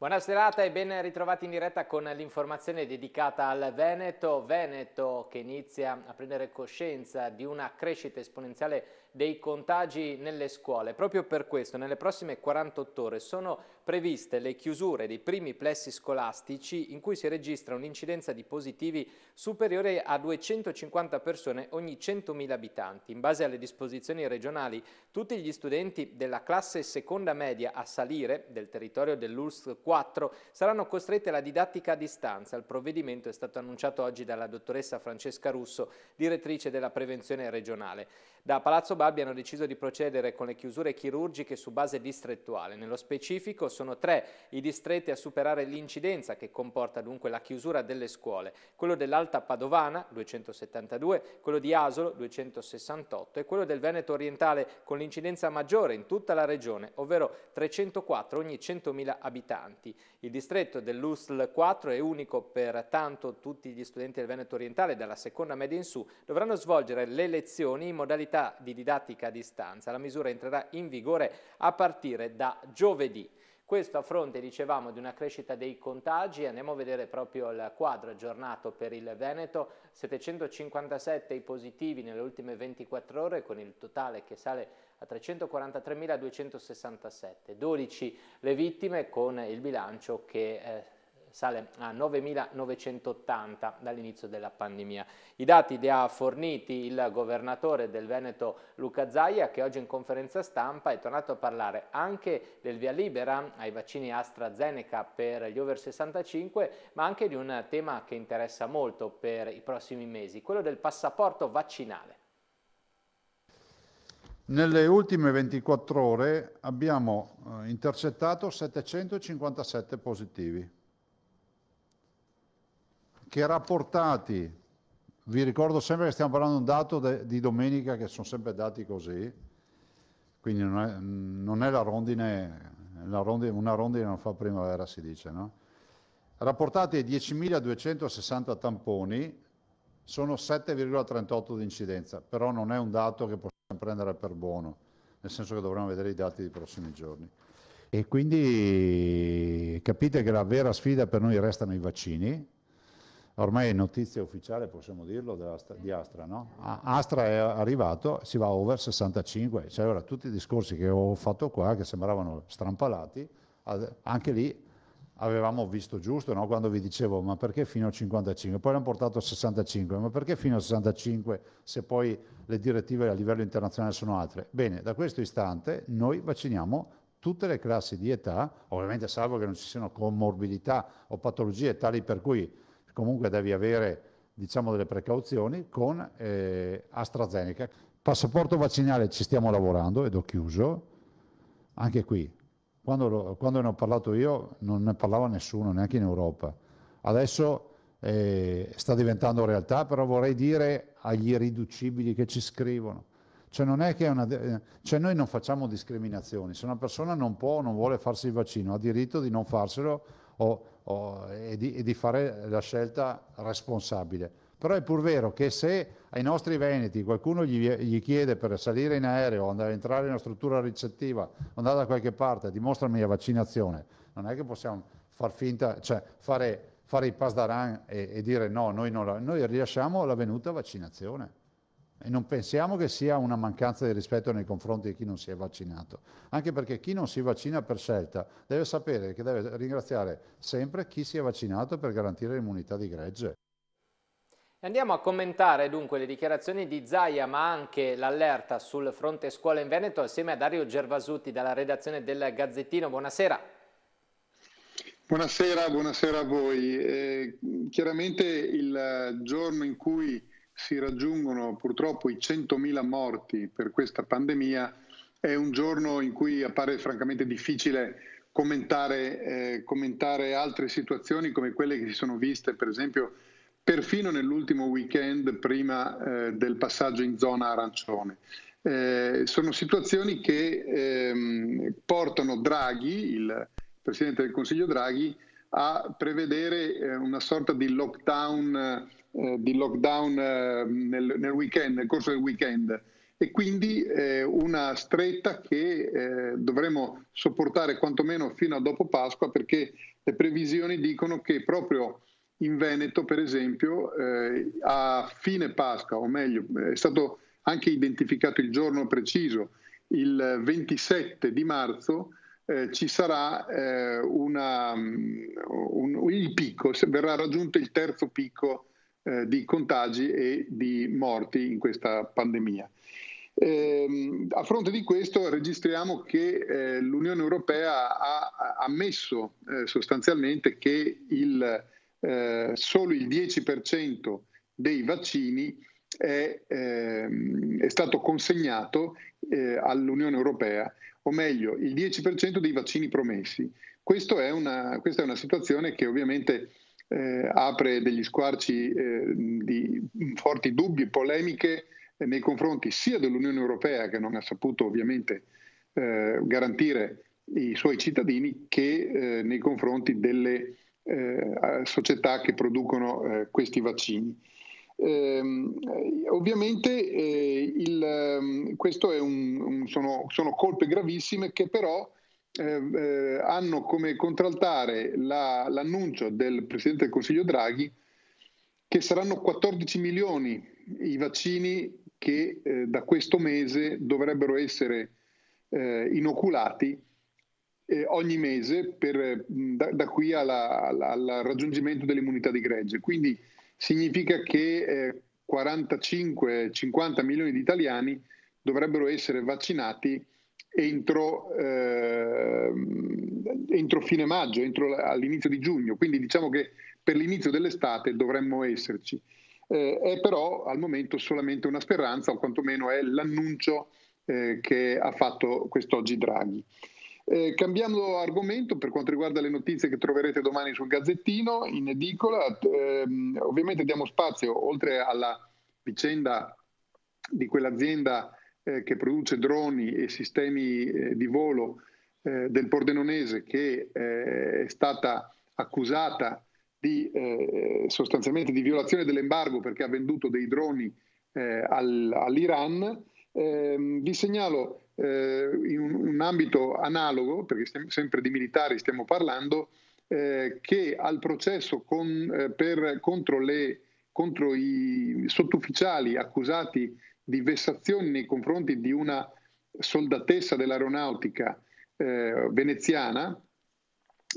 Buona serata e ben ritrovati in diretta con l'informazione dedicata al Veneto. Veneto che inizia a prendere coscienza di una crescita esponenziale dei contagi nelle scuole. Proprio per questo nelle prossime 48 ore sono previste le chiusure dei primi plessi scolastici in cui si registra un'incidenza di positivi superiore a 250 persone ogni 100.000 abitanti. In base alle disposizioni regionali, tutti gli studenti della classe seconda media a salire del territorio dell'URSS 4 saranno costretti alla didattica a distanza. Il provvedimento è stato annunciato oggi dalla dottoressa Francesca Russo, direttrice della prevenzione regionale. Da Palazzo Babbi hanno deciso di procedere con le chiusure chirurgiche su base distrettuale. Nello specifico sono tre i distretti a superare l'incidenza che comporta dunque la chiusura delle scuole, quello dell'Alta Padovana 272, quello di Asolo 268 e quello del Veneto orientale con l'incidenza maggiore in tutta la regione, ovvero 304 ogni 100.000 abitanti. Il distretto dell'USL 4 è unico, pertanto tutti gli studenti del Veneto orientale dalla seconda media in su dovranno svolgere le lezioni in modalità modalità di didattica a distanza. La misura entrerà in vigore a partire da giovedì. Questo a fronte, dicevamo, di una crescita dei contagi, andiamo a vedere proprio il quadro aggiornato per il Veneto, 757 i positivi nelle ultime 24 ore con il totale che sale a 343.267, 12 le vittime con il bilancio che eh, sale a 9.980 dall'inizio della pandemia. I dati li ha forniti il governatore del Veneto Luca Zaia che oggi in conferenza stampa è tornato a parlare anche del via libera ai vaccini AstraZeneca per gli over 65 ma anche di un tema che interessa molto per i prossimi mesi, quello del passaporto vaccinale. Nelle ultime 24 ore abbiamo eh, intercettato 757 positivi che rapportati, vi ricordo sempre che stiamo parlando di un dato de, di domenica che sono sempre dati così, quindi non è, non è la, rondine, la rondine, una rondine non fa primavera si dice, no? Rapportati ai 10.260 tamponi sono 7,38 di incidenza, però non è un dato che possiamo prendere per buono, nel senso che dovremo vedere i dati dei prossimi giorni. E quindi capite che la vera sfida per noi restano i vaccini, ormai è notizia ufficiale, possiamo dirlo, di Astra, no? Astra è arrivato, si va over 65, cioè ora tutti i discorsi che ho fatto qua, che sembravano strampalati, anche lì avevamo visto giusto no? quando vi dicevo ma perché fino a 55, poi l'hanno portato a 65, ma perché fino a 65 se poi le direttive a livello internazionale sono altre? Bene, da questo istante noi vacciniamo tutte le classi di età, ovviamente salvo che non ci siano comorbidità o patologie tali per cui comunque devi avere diciamo, delle precauzioni con eh, AstraZeneca. Passaporto vaccinale ci stiamo lavorando ed ho chiuso, anche qui. Quando, lo, quando ne ho parlato io non ne parlava nessuno, neanche in Europa. Adesso eh, sta diventando realtà, però vorrei dire agli irriducibili che ci scrivono. Cioè, non è che una, eh, cioè, noi non facciamo discriminazioni, se una persona non può o non vuole farsi il vaccino ha diritto di non farselo o, o, e, di, e, di, fare la scelta responsabile. Però è pur vero che se ai nostri veneti qualcuno gli, gli chiede per salire in aereo, andare a entrare in una struttura ricettiva, andare da qualche parte, dimostrami la vaccinazione, non è che possiamo far finta, cioè fare, fare i pass d'aran e, e, dire no, noi, non la, noi rilasciamo la venuta vaccinazione. E non pensiamo che sia una mancanza di rispetto nei confronti di chi non si è vaccinato, anche perché chi non si vaccina per scelta deve sapere che deve ringraziare sempre chi si è vaccinato per garantire l'immunità di gregge. Andiamo a commentare dunque le dichiarazioni di Zaia ma anche l'allerta sul fronte scuola in Veneto assieme a Dario Gervasuti dalla redazione del Gazzettino. Buonasera. Buonasera, buonasera a voi. Eh, chiaramente il giorno in cui si raggiungono purtroppo i 100.000 morti per questa pandemia, è un giorno in cui appare francamente difficile commentare, eh, commentare altre situazioni come quelle che si sono viste, per esempio, perfino nell'ultimo weekend prima eh, del passaggio in zona arancione. Eh, sono situazioni che ehm, portano Draghi, il Presidente del Consiglio Draghi, a prevedere eh, una sorta di lockdown eh, di lockdown eh, nel, nel, weekend, nel corso del weekend e quindi eh, una stretta che eh, dovremo sopportare quantomeno fino a dopo Pasqua perché le previsioni dicono che proprio in Veneto, per esempio, eh, a fine Pasqua, o meglio, è stato anche identificato il giorno preciso, il 27 di marzo, eh, ci sarà una, mm, un, il picco, verrà raggiunto il terzo picco eh, di contagi e di morti in questa pandemia. Eh, a fronte di questo registriamo che eh, l'Unione Europea ha ammesso eh, sostanzialmente che il, eh, solo il 10% dei vaccini è, ehm, è stato consegnato eh, all'Unione Europea, o meglio il 10% dei vaccini promessi. È una, questa è una situazione che ovviamente eh, apre degli squarci eh, di forti dubbi, polemiche nei confronti sia dell'Unione Europea che non ha saputo ovviamente eh, garantire i suoi cittadini che eh, nei confronti delle eh, società che producono questi vaccini. Eh, ovviamente eh, il, ehm, questo un, un, sono, sono, colpe gravissime che però Ehm, eh, hanno come contraltare la, l'annuncio del Presidente del Consiglio Draghi che saranno 14 milioni i vaccini che eh, da questo mese dovrebbero essere eh, inoculati eh, ogni mese per, da, da, qui alla, alla, al raggiungimento dell'immunità di gregge. Quindi significa che 45-50 eh, milioni di italiani dovrebbero essere vaccinati entro, eh, entro fine maggio, entro all'inizio di giugno, quindi diciamo che per l'inizio dell'estate dovremmo esserci. Eh, è però al momento solamente una speranza, o quantomeno è l'annuncio eh, che ha fatto quest'oggi Draghi. Eh, cambiando argomento per quanto riguarda le notizie che troverete domani sul Gazzettino in edicola, ehm, ovviamente diamo spazio oltre alla vicenda di quell'azienda eh, che produce droni e sistemi eh, di volo eh, del Pordenonese che eh, è stata accusata di, eh, sostanzialmente di violazione dell'embargo perché ha venduto dei droni eh, al, all'Iran. Ehm, vi segnalo in un, un, ambito analogo, perché stiamo, sempre di militari stiamo parlando, che al processo con, per, contro, le, contro, i sottufficiali accusati di vessazioni nei confronti di una soldatessa dell'aeronautica eh, veneziana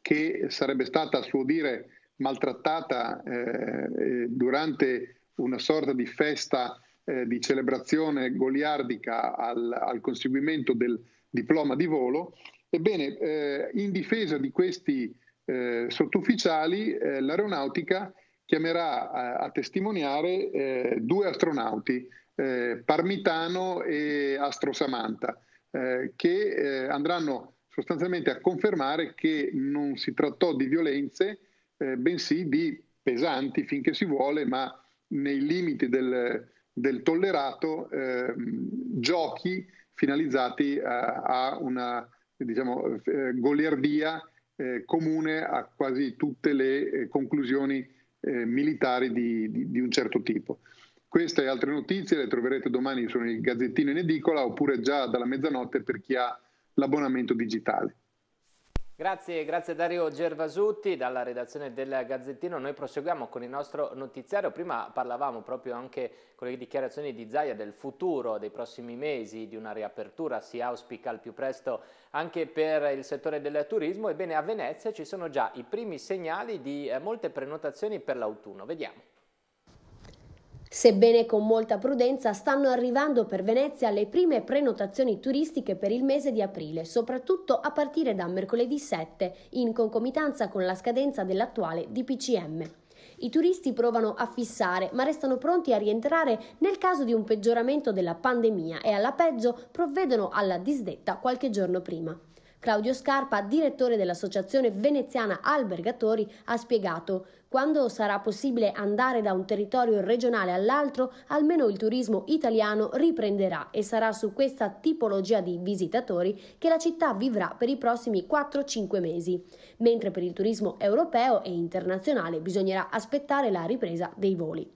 che sarebbe stata a suo dire maltrattata eh, eh, durante una sorta di festa eh, di celebrazione goliardica al, al, conseguimento del diploma di volo. Ebbene, eh, in difesa di questi eh, sottufficiali, eh, l'aeronautica chiamerà a, a testimoniare due astronauti eh, Parmitano e Astro Samantha, eh, che eh, andranno sostanzialmente a confermare che non si trattò di violenze, eh, bensì di pesanti finché si vuole, ma nei limiti del, del tollerato, ehm, giochi finalizzati a, a una diciamo, eh, goliardia eh, comune a quasi tutte le eh, conclusioni eh, militari di, di, di, un certo tipo. Queste e altre notizie le troverete domani sul Gazzettino in edicola oppure già dalla mezzanotte per chi ha l'abbonamento digitale. Grazie, grazie Dario Gervasutti dalla redazione del Gazzettino. Noi proseguiamo con il nostro notiziario. Prima parlavamo proprio anche con le dichiarazioni di Zaia del futuro, dei prossimi mesi, di una riapertura, si auspica al più presto anche per il settore del turismo. Ebbene a Venezia ci sono già i primi segnali di eh, molte prenotazioni per l'autunno. Vediamo. Sebbene con molta prudenza, stanno arrivando per Venezia le prime prenotazioni turistiche per il mese di aprile, soprattutto a partire da mercoledì 7, in concomitanza con la scadenza dell'attuale DPCM. I turisti provano a fissare, ma restano pronti a rientrare nel caso di un peggioramento della pandemia e alla peggio provvedono alla disdetta qualche giorno prima. Claudio Scarpa, direttore dell'Associazione Veneziana Albergatori, ha spiegato quando sarà possibile andare da un territorio regionale all'altro, almeno il turismo italiano riprenderà e sarà su questa tipologia di visitatori che la città vivrà per i prossimi 4-5 mesi, mentre per il turismo europeo e internazionale bisognerà aspettare la ripresa dei voli.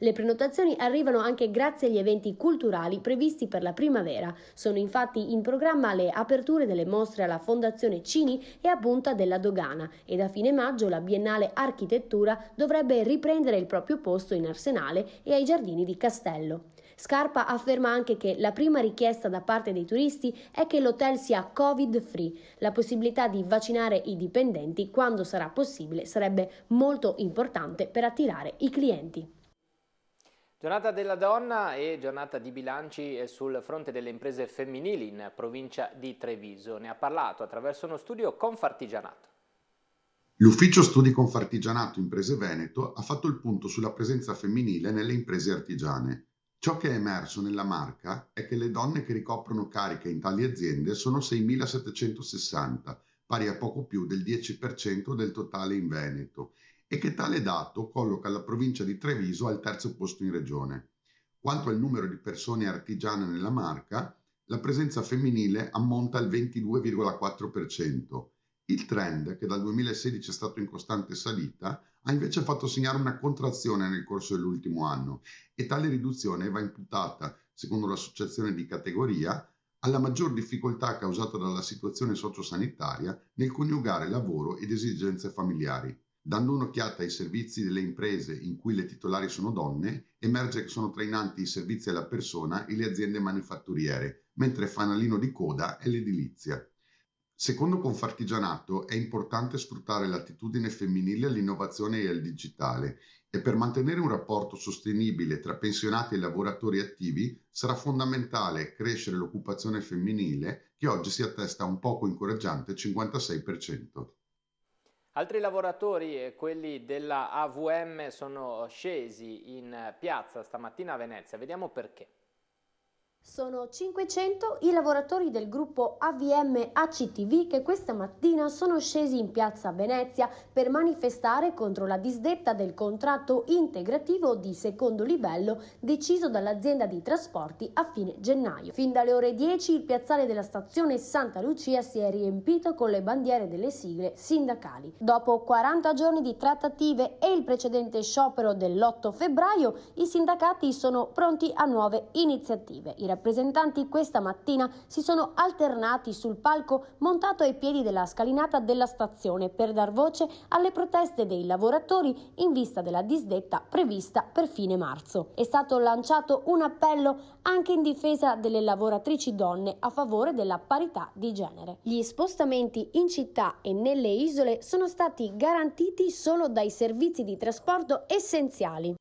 Le prenotazioni arrivano anche grazie agli eventi culturali previsti per la primavera. Sono infatti in programma le aperture delle mostre alla Fondazione Cini e a Punta della Dogana e da fine maggio la Biennale Architettura dovrebbe riprendere il proprio posto in Arsenale e ai giardini di Castello. Scarpa afferma anche che la prima richiesta da parte dei turisti è che l'hotel sia covid free. La possibilità di vaccinare i dipendenti quando sarà possibile sarebbe molto importante per attirare i clienti. Giornata della donna e giornata di bilanci sul fronte delle imprese femminili in provincia di Treviso. Ne ha parlato attraverso uno studio Confartigianato. L'ufficio studi Confartigianato Imprese Veneto ha fatto il punto sulla presenza femminile nelle imprese artigiane. Ciò che è emerso nella marca è che le donne che ricoprono cariche in tali aziende sono 6.760, pari a poco più del 10% del totale in Veneto, e che tale dato colloca la provincia di Treviso al terzo posto in regione. Quanto al numero di persone artigiane nella marca, la presenza femminile ammonta al 22,4%. Il trend, che dal 2016 è stato in costante salita, ha invece fatto segnare una contrazione nel corso dell'ultimo anno e tale riduzione va imputata, secondo l'associazione di categoria, alla maggior difficoltà causata dalla situazione sociosanitaria nel coniugare lavoro ed esigenze familiari. Dando un'occhiata ai servizi delle imprese in cui le titolari sono donne, emerge che sono trainanti i servizi alla persona e le aziende manifatturiere, mentre fanalino di coda è l'edilizia. Secondo Confartigianato è importante sfruttare l'attitudine femminile all'innovazione e al digitale e per mantenere un rapporto sostenibile tra pensionati e lavoratori attivi sarà fondamentale crescere l'occupazione femminile che oggi si attesta a un poco incoraggiante 56%. Altri lavoratori, eh, quelli della AVM, sono scesi in eh, piazza stamattina a Venezia, vediamo perché. Sono 500 i lavoratori del gruppo AVM ACTV che questa mattina sono scesi in piazza Venezia per manifestare contro la disdetta del contratto integrativo di secondo livello deciso dall'azienda di trasporti a fine gennaio. Fin dalle ore 10 il piazzale della stazione Santa Lucia si è riempito con le bandiere delle sigle sindacali. Dopo 40 giorni di trattative e il precedente sciopero dell'8 febbraio, i sindacati sono pronti a nuove iniziative rappresentanti questa mattina si sono alternati sul palco montato ai piedi della scalinata della stazione per dar voce alle proteste dei lavoratori in vista della disdetta prevista per fine marzo. È stato lanciato un appello anche in difesa delle lavoratrici donne a favore della parità di genere. Gli spostamenti in città e nelle isole sono stati garantiti solo dai servizi di trasporto essenziali.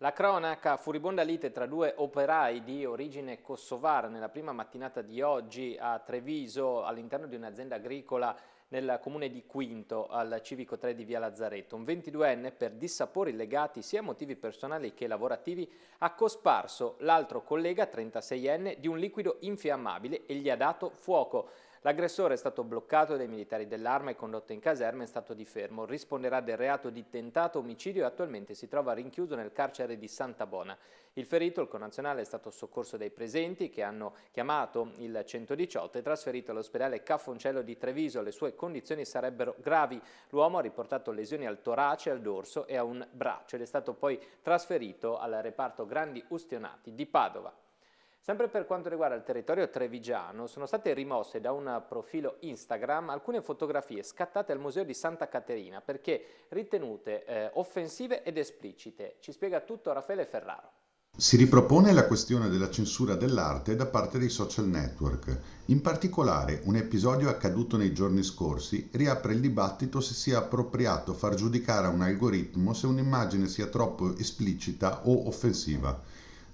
La cronaca furibonda lite tra due operai di origine kosovara nella prima mattinata di oggi a Treviso all'interno di un'azienda agricola nel comune di Quinto al civico 3 di Via Lazzaretto. Un 22enne per dissapori legati sia a motivi personali che lavorativi ha cosparso l'altro collega 36enne di un liquido infiammabile e gli ha dato fuoco. L'aggressore è stato bloccato dai militari dell'arma e condotto in caserma in stato di fermo. Risponderà del reato di tentato omicidio e attualmente si trova rinchiuso nel carcere di Santa Bona. Il ferito, il connazionale, è stato soccorso dai presenti che hanno chiamato il 118 e trasferito all'ospedale Caffoncello di Treviso. Le sue condizioni sarebbero gravi. L'uomo ha riportato lesioni al torace, al dorso e a un braccio ed è stato poi trasferito al reparto Grandi Ustionati di Padova. Sempre per quanto riguarda il territorio trevigiano, sono state rimosse da un profilo Instagram alcune fotografie scattate al Museo di Santa Caterina perché ritenute eh, offensive ed esplicite. Ci spiega tutto Raffaele Ferraro. Si ripropone la questione della censura dell'arte da parte dei social network. In particolare, un episodio accaduto nei giorni scorsi riapre il dibattito se sia appropriato far giudicare a un algoritmo se un'immagine sia troppo esplicita o offensiva.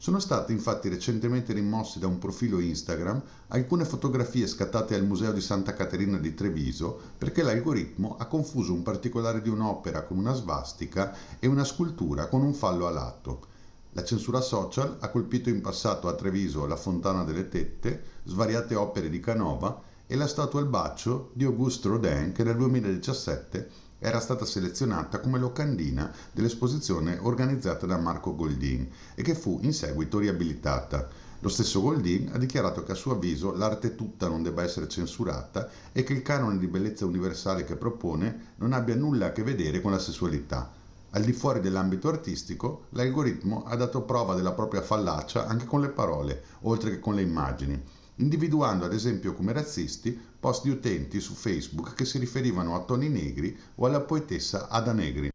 Sono state infatti recentemente rimosse da un profilo Instagram alcune fotografie scattate al Museo di Santa Caterina di Treviso perché l'algoritmo ha confuso un particolare di un'opera con una svastica e una scultura con un fallo alato. La censura social ha colpito in passato a Treviso la Fontana delle Tette, svariate opere di Canova e la statua al bacio di Auguste Rodin che nel 2017 era stata selezionata come locandina dell'esposizione organizzata da Marco Goldin e che fu in seguito riabilitata. Lo stesso Goldin ha dichiarato che a suo avviso l'arte tutta non debba essere censurata e che il canone di bellezza universale che propone non abbia nulla a che vedere con la sessualità. Al di fuori dell'ambito artistico, l'algoritmo ha dato prova della propria fallacia anche con le parole, oltre che con le immagini individuando ad esempio come razzisti post di utenti su Facebook che si riferivano a Toni Negri o alla poetessa Ada Negri.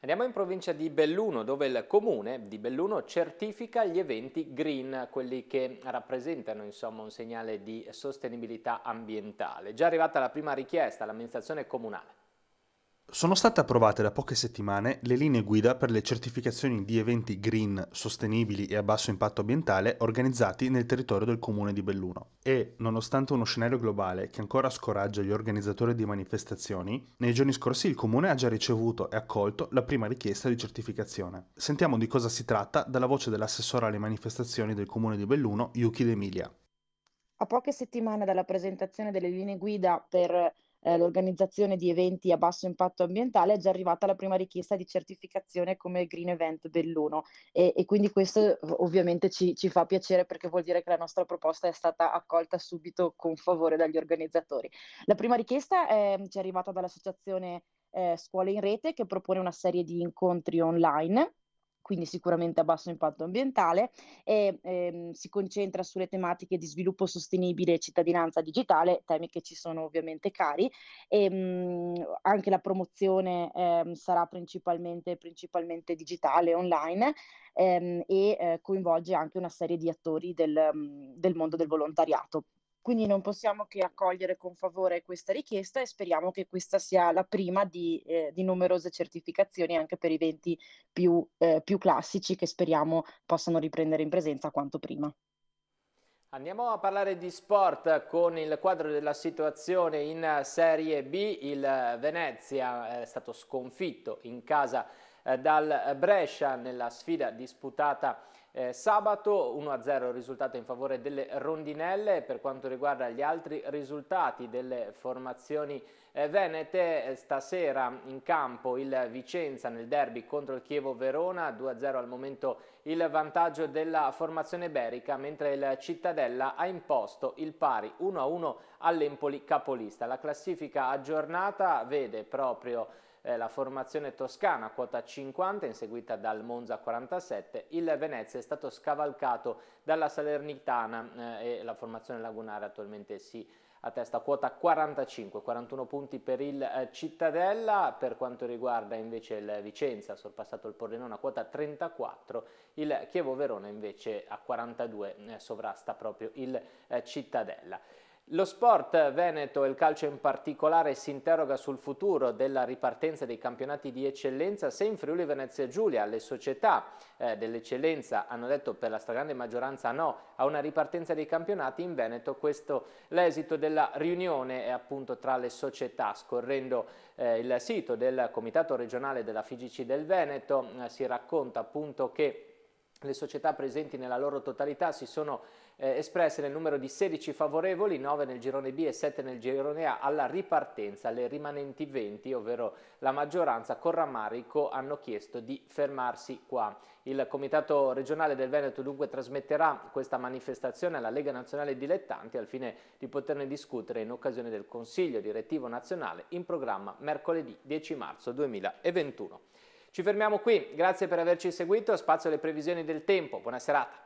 Andiamo in provincia di Belluno, dove il comune di Belluno certifica gli eventi green, quelli che rappresentano insomma, un segnale di sostenibilità ambientale. Già arrivata la prima richiesta all'amministrazione comunale. Sono state approvate da poche settimane le linee guida per le certificazioni di eventi green, sostenibili e a basso impatto ambientale organizzati nel territorio del comune di Belluno. E, nonostante uno scenario globale che ancora scoraggia gli organizzatori di manifestazioni, nei giorni scorsi il comune ha già ricevuto e accolto la prima richiesta di certificazione. Sentiamo di cosa si tratta dalla voce dell'assessore alle manifestazioni del comune di Belluno, Yuki D'Emilia. A poche settimane dalla presentazione delle linee guida per eh, l'organizzazione di eventi a basso impatto ambientale è già arrivata la prima richiesta di certificazione come Green Event dell'UNO e, e quindi questo ovviamente ci, ci, fa piacere perché vuol dire che la nostra proposta è stata accolta subito con favore dagli organizzatori. La prima richiesta è, ci è arrivata dall'associazione eh, Scuole in Rete che propone una serie di incontri online quindi sicuramente a basso impatto ambientale, e ehm, si concentra sulle tematiche di sviluppo sostenibile e cittadinanza digitale, temi che ci sono ovviamente cari, e mh, mhmm, anche la promozione ehm, sarà principalmente, principalmente, digitale, online, ehm, e eh, coinvolge anche una serie di attori del, mhmm, del mondo del volontariato. Quindi non possiamo che accogliere con favore questa richiesta e speriamo che questa sia la prima di, eh, di numerose certificazioni anche per eventi più, eh, più classici che speriamo possano riprendere in presenza quanto prima. Andiamo a parlare di sport con il quadro della situazione in Serie B. Il Venezia eh, è stato sconfitto in casa eh, dal Brescia nella sfida disputata eh, sabato 1-0 risultato in favore delle rondinelle, per quanto riguarda gli altri risultati delle formazioni eh, venete, eh, stasera in campo il Vicenza nel derby contro il Chievo Verona, 2-0 al momento il vantaggio della formazione berica, mentre il Cittadella ha imposto il pari 1-1 all'Empoli capolista. La classifica aggiornata vede proprio eh, la formazione toscana quota 50 inseguita dal Monza 47, il Venezia è stato scavalcato dalla Salernitana eh, e la formazione lagunare attualmente si a testa quota 45, 41 punti per il eh, Cittadella, per quanto riguarda invece il Vicenza ha sorpassato il Pordenone a quota 34, il Chievo Verona invece a 42 eh, sovrasta proprio il eh, Cittadella. Lo sport veneto e il calcio in particolare si interroga sul futuro della ripartenza dei campionati di eccellenza se in Friuli Venezia Giulia le società eh, dell'eccellenza hanno detto per la stragrande maggioranza no a una ripartenza dei campionati in Veneto questo l'esito della riunione è appunto tra le società scorrendo eh, il sito del comitato regionale della FIGC del Veneto eh, si racconta appunto che le società presenti nella loro totalità si sono eh, espresse nel numero di 16 favorevoli, 9 nel girone B e 7 nel girone A alla ripartenza. Le rimanenti 20, ovvero la maggioranza, con rammarico hanno chiesto di fermarsi qua. Il Comitato regionale del Veneto dunque trasmetterà questa manifestazione alla Lega Nazionale Dilettanti al fine di poterne discutere in occasione del Consiglio Direttivo Nazionale in programma mercoledì 10 marzo 2021. Ci fermiamo qui, grazie per averci seguito, spazio alle previsioni del tempo, buona serata.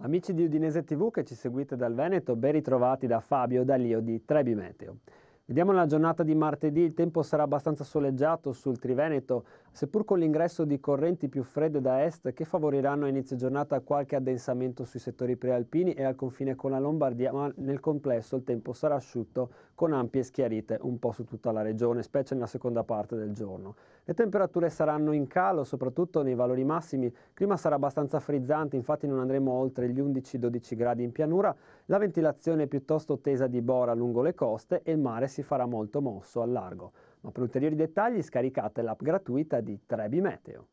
Amici di Udinese TV che ci seguite dal Veneto, ben ritrovati da Fabio D'Alio di Trebi Meteo. Vediamo la giornata di martedì, il tempo sarà abbastanza soleggiato sul Triveneto, seppur con l'ingresso di correnti più fredde da est che favoriranno a inizio giornata qualche addensamento sui settori prealpini e al confine con la Lombardia, ma nel complesso il tempo sarà asciutto con ampie schiarite un po' su tutta la regione, specie nella seconda parte del giorno. Le temperature saranno in calo, soprattutto nei valori massimi, il clima sarà abbastanza frizzante, infatti non andremo oltre gli 11-12 gradi in pianura, la ventilazione è piuttosto tesa di bora lungo le coste e il mare si farà molto mosso al largo. Ma per ulteriori dettagli scaricate l'app gratuita di Trebi Meteo.